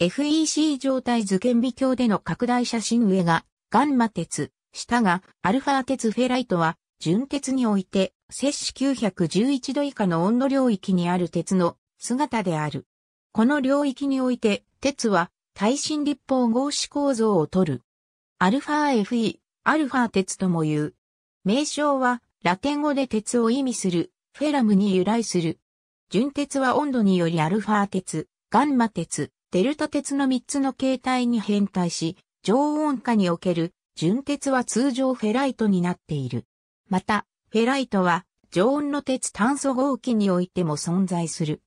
FEC 状態図顕微鏡での拡大写真上がガンマ鉄、下がアルファ鉄フェライトは純鉄において摂氏911度以下の温度領域にある鉄の姿である。この領域において鉄は耐震立方合子構造をとる。アルファ FE、アルファ鉄とも言う。名称はラテン語で鉄を意味するフェラムに由来する。純鉄は温度によりアルファ鉄、ガンマ鉄、デルタ鉄の3つの形態に変態し、常温下における純鉄は通常フェライトになっている。また、フェライトは常温の鉄炭素合金においても存在する。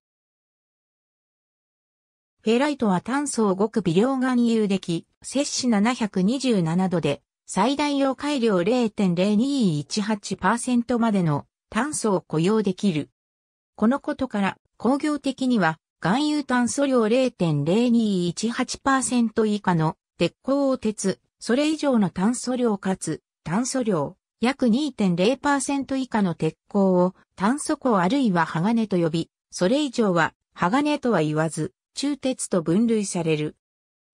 フェライトは炭素をごく微量含有でき、摂氏727度で最大溶解量0.0218%までの炭素を雇用できる。このことから工業的には含有炭素量0.0218%以下の鉄鋼を鉄、それ以上の炭素量かつ炭素量約2.0%以下の鉄鋼を炭素鋼あるいは鋼と呼び、それ以上は鋼とは言わず中鉄と分類される。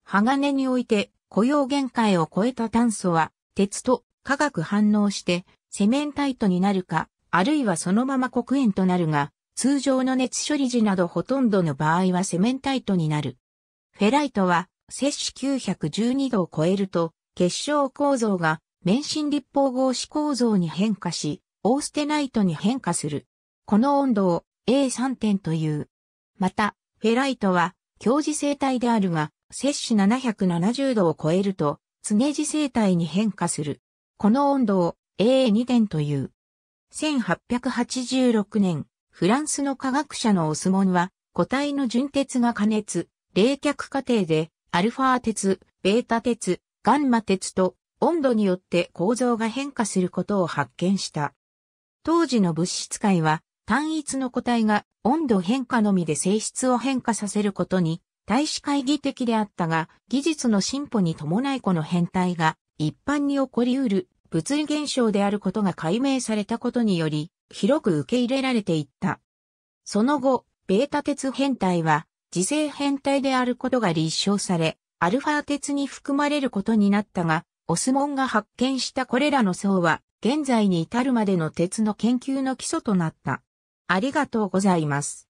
鋼において雇用限界を超えた炭素は鉄と化学反応してセメンタイトになるか、あるいはそのまま黒煙となるが、通常の熱処理時などほとんどの場合はセメンタイトになる。フェライトは摂氏912度を超えると結晶構造が免震立方合子構造に変化し、オーステナイトに変化する。この温度を A3 点という。また、フェライトは強磁性体であるが、摂氏770度を超えると、常磁性体に変化する。この温度を A2 点という。1886年、フランスの科学者のオスモンは、固体の純鉄が加熱、冷却過程で、アルファ鉄、ベータ鉄、ガンマ鉄と温度によって構造が変化することを発見した。当時の物質界は単一の個体が温度変化のみで性質を変化させることに大使懐疑的であったが技術の進歩に伴いこの変態が一般に起こり得る物理現象であることが解明されたことにより広く受け入れられていった。その後、ベータ鉄変態は、自制変態であることが立証され、アルファ鉄に含まれることになったが、オスモンが発見したこれらの層は、現在に至るまでの鉄の研究の基礎となった。ありがとうございます。